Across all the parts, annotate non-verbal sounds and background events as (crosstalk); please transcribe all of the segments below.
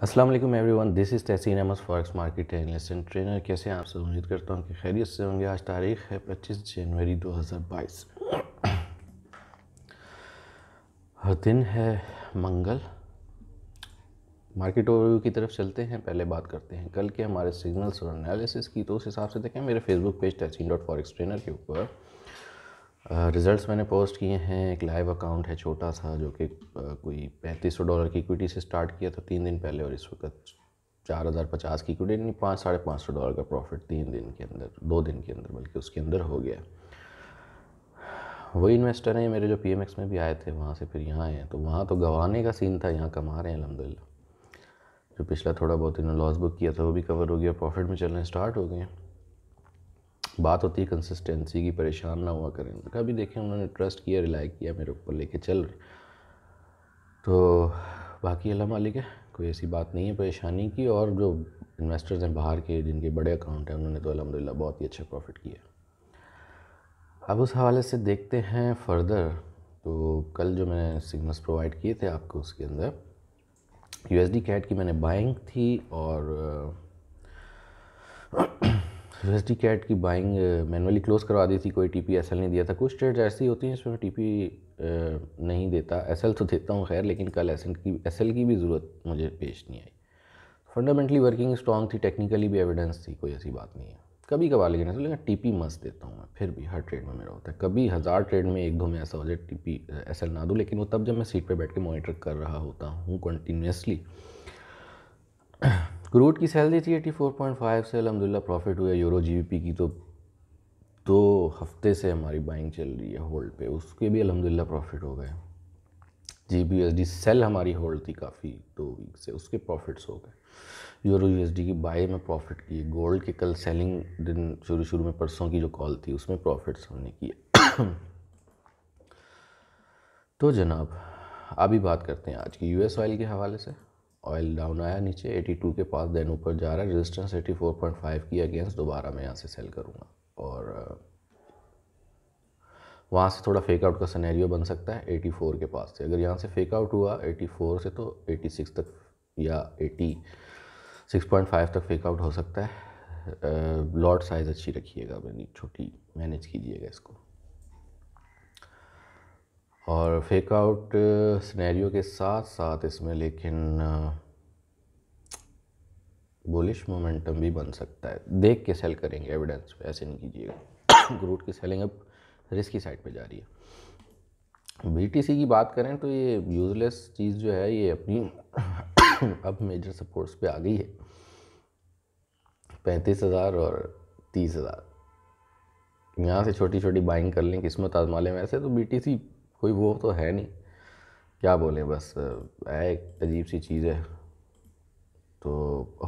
अस्सलाम वालेकुम everyone this is Tahseen Ahmed forex market analyst and trainer कैसे हैं आपसे उम्मीद करता हूँ कि खैरियत से होंगे आज तारीख है 25 जनवरी 2022 हर दिन है मंगल मार्केट ओवरव्यू की तरफ चलते हैं पहले बात करते हैं कल के हमारे सिग्नल्स और एनालिसिस की तो उस हिसाब से देखें मेरे Facebook page Tahseen dot forex trainer के ऊपर रिज़ल्ट्स uh, मैंने पोस्ट किए हैं एक लाइव अकाउंट है छोटा सा जो कि uh, कोई पैंतीस सौ डॉलर की इक्विटी से स्टार्ट किया था तीन दिन पहले और इस वक्त चार हज़ार पचास की इक्विटी नहीं पाँच साढ़े पाँच सौ डॉलर का प्रॉफिट तीन दिन के अंदर दो दिन के अंदर बल्कि उसके अंदर हो गया वही इन्वेस्टर हैं मेरे जो पी में भी आए थे वहाँ से फिर यहाँ आए हैं तो वहाँ तो गंवाने का सीन था यहाँ कमा रहे हैं अलहमदिल्ला जो पिछला थोड़ा बहुत इन्होंने लॉस बुक किया था वो भी कवर हो गया प्रॉफिट में चलने स्टार्ट हो गए बात होती है कंसिस्टेंसी की परेशान ना हुआ करें कभी देखें उन्होंने ट्रस्ट किया रिलाई किया मेरे ऊपर लेके चल तो बाकी अल्लाह मालिक है कोई ऐसी बात नहीं है परेशानी की और जो इन्वेस्टर्स हैं बाहर के जिनके बड़े अकाउंट हैं उन्होंने तो अलहमदिल्ला बहुत ही अच्छा प्रॉफिट किया अब उस हवाले से देखते हैं फर्दर तो कल जो मैंने सिग्नल्स प्रोवाइड किए थे आपको उसके अंदर यू एस कैट की मैंने बाइंग थी और सोफिस्टी कैट की बाइंग मैनुअली क्लोज़ करवा दी थी कोई टी पी एस एल नहीं दिया था कुछ ट्रेड ऐसी होती हैं जिसमें टी पी uh, नहीं देता एस एल तो देता हूँ खैर लेकिन कल एस की एस एल की भी ज़रूरत मुझे पेश नहीं आई फंडामेंटली वर्किंग स्ट्रॉन्ग थी टेक्निकली भी एविडेंस थी कोई ऐसी बात नहीं है कभी कभार लेकिन ऐसा लेकिन टी पी मस्त देता हूँ मैं फिर भी हर ट्रेड में मेरा होता है कभी हज़ार ट्रेड में एक दो में ऐसा हो जाए टी पी एस एल ना दूँ लेकिन वो तब जब मैं सीट पर बैठ के मॉनिटर कर रहा होता हूँ कंटिन्यूसली क्रूड की सैलरी थी एटी फोर पॉइंट फाइव से अलहमदिल्ला प्रॉफिट हुआ यूरो जीबीपी की तो दो हफ्ते से हमारी बाइंग चल रही है होल्ड पे उसके भी अलहमदिल्ला प्रॉफिट हो गए G B S D sale हमारी होल्ड थी काफ़ी दो वीक से उसके प्रॉफिट्स हो गए यूरो यू एस डी की बाई में प्रॉफिट किए गोल्ड के कल सेलिंग दिन शुरू शुरू में परसों की जो कॉल थी उसमें प्रॉफिट्स हमने किए तो जनाब अभी बात करते हैं आज की यू एस ऑयल के हवाले से ऑयल डाउन आया नीचे 82 के पास देन ऊपर जा रहा है रेजिस्टेंस 84.5 की अगेंस्ट दोबारा मैं यहाँ से सेल करूँगा और uh, वहाँ से थोड़ा फेकआउट का सनेरियो बन सकता है 84 के पास से अगर यहाँ से फेकआउट हुआ 84 से तो 86 तक या 86.5 तक फेकआउट हो सकता है लॉट uh, साइज़ अच्छी रखिएगा मैंने छोटी मैनेज कीजिएगा इसको और फेक आउट स्नैरियो के साथ साथ इसमें लेकिन बुलिश uh, मोमेंटम भी बन सकता है देख के सेल करेंगे एविडेंस पे ऐसे नहीं कीजिएगा ग्रोथ (coughs) की सेलिंग अब रिस्क की साइड पे जा रही है बीटीसी की बात करें तो ये यूजलेस चीज़ जो है ये अपनी (coughs) अब मेजर सपोर्ट्स पे आ गई है पैंतीस हज़ार और तीस हज़ार यहाँ से छोटी छोटी बाइंग कर लें किस्मत आजमा लें वैसे तो बी कोई वो तो है नहीं क्या बोलें बस है एक अजीब सी चीज़ है तो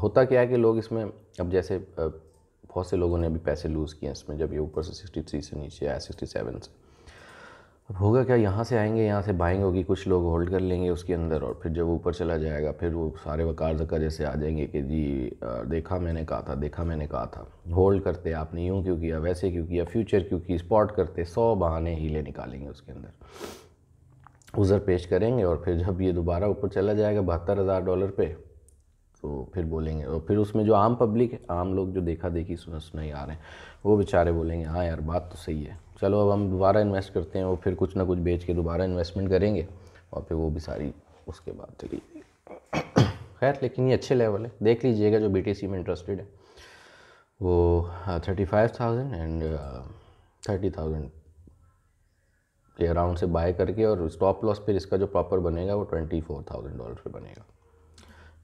होता क्या है कि लोग इसमें अब जैसे बहुत से लोगों ने अभी पैसे लूज़ किए हैं इसमें जब ये ऊपर से सिक्सटी थ्री से नीचे आया सिक्सटी सेवन से अब होगा क्या यहाँ से आएंगे यहाँ से बाइंग होगी कुछ लोग होल्ड कर लेंगे उसके अंदर और फिर जब ऊपर चला जाएगा फिर वो सारे वकार जका जैसे आ जाएंगे कि जी देखा मैंने कहा था देखा मैंने कहा था होल्ड करते आपने यूँ क्यों किया वैसे क्यों किया फ्यूचर क्यों की स्पॉट करते सौ बहाने हीले निकालेंगे उसके अंदर उज़र पेश करेंगे और फिर जब ये दोबारा ऊपर चला जाएगा बहत्तर हज़ार डॉलर पर तो फिर बोलेंगे और फिर उसमें जो आम पब्लिक है आम लोग जो देखा देखी सुना सुनाई आ रहे हैं वो बेचारे बोलेंगे हाँ यार बात तो सही है चलो अब हम दोबारा इन्वेस्ट करते हैं और फिर कुछ ना कुछ बेच के दोबारा इन्वेस्टमेंट करेंगे और फिर वो भी सारी उसके बाद चली (coughs) खैर लेकिन ये अच्छे लेवल है देख लीजिएगा जो बी में इंटरेस्टेड है वो thirty five thousand and thirty thousand के अराउंड से बाय करके और स्टॉप लॉस फिर इसका जो प्रॉपर बनेगा वो ट्वेंटी फोर थाउजेंड डॉलर पर बनेगा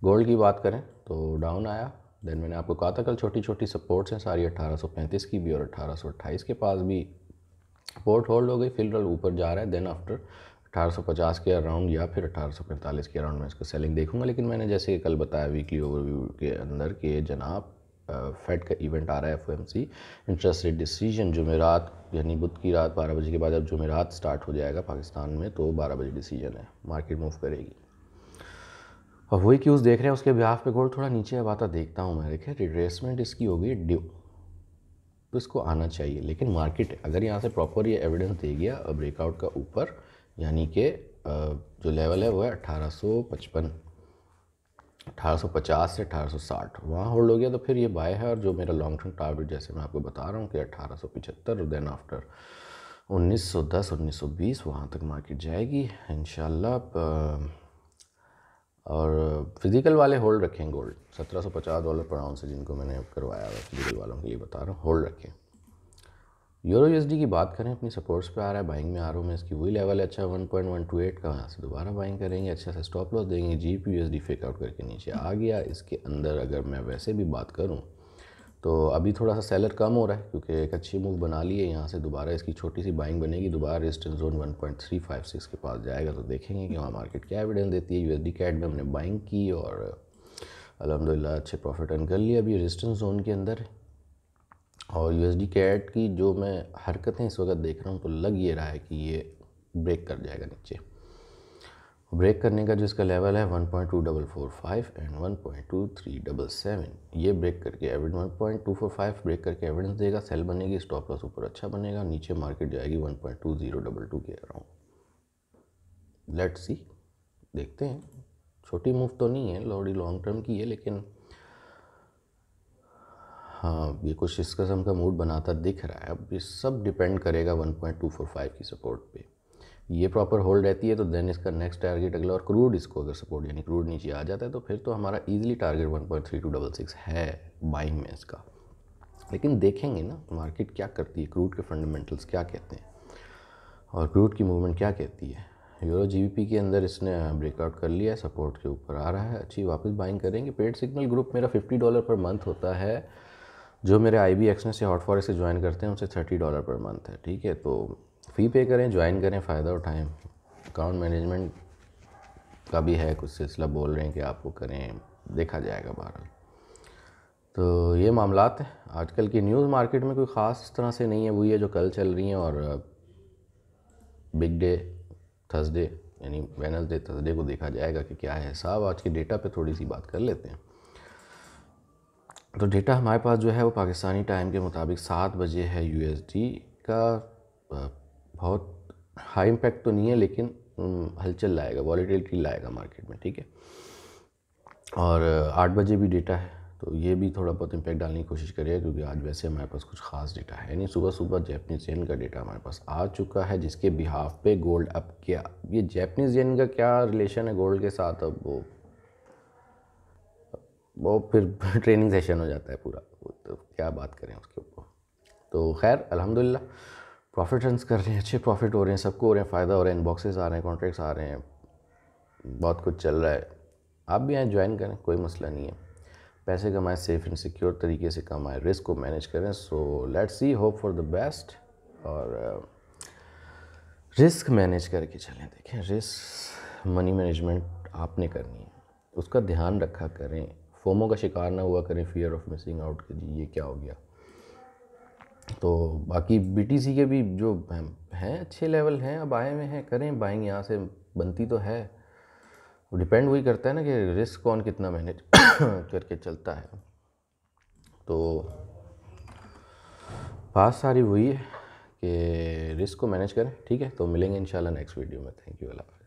गोल्ड की बात करें तो डाउन आया देन मैंने आपको कहा था कल छोटी छोटी सपोर्ट्स हैं सारी अट्ठारह सौ पैंतीस की भी और अट्ठारह सौ अट्ठाईस के पास भी पोर्ट होल्ड हो गई फिलहाल ऊपर जा रहा है देन आफ्टर 1850 के अराउंड या फिर 1845 के अराउंड मैं इसको सेलिंग देखूंगा लेकिन मैंने जैसे कि कल बताया वीकली ओवरव्यू के अंदर कि जनाब फेड का इवेंट आ रहा है एफओएमसी इंटरेस्ट रेट डिसीजन जुमेरात यानी बुध की रात बारह बजे के बाद अब जुमेरात स्टार्ट हो जाएगा पाकिस्तान में तो बारह बजे डिसीजन है मार्केट मूव करेगी और वही क्यूज़ देख रहे हैं उसके ब्याह पे गोल्ड थोड़ा नीचे अब आता तो देखता हूँ मैं देखिए रिट्रेसमेंट इसकी होगी ड्यू तो इसको आना चाहिए लेकिन मार्केट अगर यहाँ से प्रॉपर ये एविडेंस दे गया ब्रेकआउट का ऊपर यानी कि जो लेवल है वो है अट्ठारह 1850 से 1860 वहाँ होल्ड हो गया तो फिर ये बाय है और जो मेरा लॉन्ग टर्म टारगेट जैसे मैं आपको बता रहा हूँ कि 1875 देन आफ्टर 1910 1920 वहाँ तक मार्केट जाएगी इन और फिज़िकल वाले होल्ड रखें गोल्ड 1750 डॉलर पर आउंस जिनको मैंने करवाया है फिज़िकल वालों के लिए बता रहा हूँ होल्ड रखें यूरो यूएसडी की बात करें अपनी सपोर्ट्स पे आ रहा है बाइंग में आ रहा हूँ मैं इसकी वही लेवल है अच्छा one point one two eight का यहाँ से दोबारा बाइंग करेंगे अच्छा से स्टॉप लॉस देंगे G P U S D fakeout out करके नीचे आ गया इसके अंदर अगर मैं वैसे भी बात करूँ तो अभी थोड़ा सा सेलर कम हो रहा है क्योंकि एक अच्छी मूव बना ली है यहाँ से दोबारा इसकी छोटी सी बाइंग बनेगी दोबारा रेजिस्टेंस जोन 1.356 के पास जाएगा तो देखेंगे कि वहाँ मार्केट क्या एविडेंस देती है यूएसडी कैड में हमने बाइंग की और अलहमदिल्ला अच्छे प्रॉफिट अर्न कर लिए अभी रेजिस्टेंस जोन के अंदर और यू कैड की जो मैं हरकतें इस वक्त देख रहा हूँ तो लग ये रहा है कि ये ब्रेक कर जाएगा नीचे ब्रेक करने का जो इसका लेवल है 1.2445 एंड 1.2377 ये ब्रेक करके एवरेज 1.245 ब्रेक करके एविडेंस देगा सेल बनेगी स्टॉप लॉस ऊपर अच्छा बनेगा नीचे मार्केट जाएगी 1.2022 के अराउंड लेट सी देखते हैं छोटी मूव तो नहीं है लॉरी लॉन्ग टर्म की है लेकिन हाँ ये कुछ इस कस्म का मूड बनाता दिख रहा है अब ये सब डिपेंड करेगा 1.245 की सपोर्ट पे ये प्रॉपर होल्ड रहती है तो देन इसका नेक्स्ट टारगेट अगला और क्रूड इसको अगर सपोर्ट यानी क्रूड नीचे आ जाता है तो फिर तो हमारा easily target one point three two double six है बाइंग में इसका लेकिन देखेंगे ना मार्केट क्या करती है क्रूड के फंडामेंटल्स क्या कहते हैं और क्रूड की मूवमेंट क्या कहती है यूरो पी के अंदर इसने ब्रेकआउट कर लिया है सपोर्ट के ऊपर आ रहा है अच्छी वापस बाइंग करेंगे पेड सिग्नल ग्रुप मेरा फिफ्टी डॉलर पर मंथ होता है जो मेरे आई बी एक्सनेस या हॉट फॉरेस्ट से ज्वाइन करते हैं उनसे थर्टी डॉलर पर मंथ है ठीक है तो फ़ी पे करें ज्वाइन करें फ़ायदा उठाएं अकाउंट मैनेजमेंट का भी है कुछ सिलसिला बोल रहे हैं कि आपको करें देखा जाएगा बहरहाल तो ये मामलात हैं आजकल की न्यूज़ मार्केट में कोई ख़ास तरह से नहीं है वही है जो कल चल रही हैं और बिग डे थर्सडे यानी वेनसडे थर्सडे को देखा जाएगा कि क्या है हिसाब आज के डेटा पे थोड़ी सी बात कर लेते हैं तो डेटा हमारे पास जो है वो पाकिस्तानी टाइम के मुताबिक सात बजे है यूएसडी का बहुत हाई इम्पैक्ट तो नहीं है लेकिन हलचल लाएगा वॉलीटिलिटी लाएगा मार्केट में ठीक है और आठ बजे भी डेटा है तो ये भी थोड़ा बहुत इम्पैक्ट डालने की कोशिश करेगा क्योंकि आज वैसे हमारे पास कुछ खास डेटा है यानी सुबह सुबह जैपनीज येन का डेटा हमारे पास आ चुका है जिसके बिहाफ पे गोल्ड अप किया ये जैपनीज येन का क्या रिलेशन है गोल्ड के साथ अब वो वो फिर ट्रेनिंग (laughs) सेशन हो जाता है पूरा तो क्या बात करें उसके ऊपर तो खैर अलहमदिल्ला प्रॉफिट रन कर रहे हैं अच्छे प्रॉफिट हो रहे हैं सबको हो रहे हैं फ़ायदा हो रहा है इनबॉक्सेस आ रहे हैं कॉन्ट्रैक्ट्स आ रहे हैं बहुत कुछ चल रहा है आप भी आए ज्वाइन करें कोई मसला नहीं है पैसे कमाएं सेफ एंड सिक्योर तरीके से कमाएं रिस्क को मैनेज करें so let's see hope for the best और रिस्क uh, मैनेज करके चलें देखें रिस्क मनी मैनेजमेंट आपने करनी है उसका ध्यान रखा करें फोमो का शिकार ना हुआ करें फियर ऑफ मिसिंग आउट के ये क्या हो गया तो बाकी बीटीसी के भी जो हैं अच्छे लेवल हैं अब आए हुए हैं करें बाइंग यहाँ से बनती तो है डिपेंड वही करता है ना कि रिस्क कौन कितना मैनेज (coughs) करके चलता है तो बात सारी वही है कि रिस्क को मैनेज करें ठीक है तो मिलेंगे इंशाल्लाह नेक्स्ट वीडियो में थैंक यू अल्लाह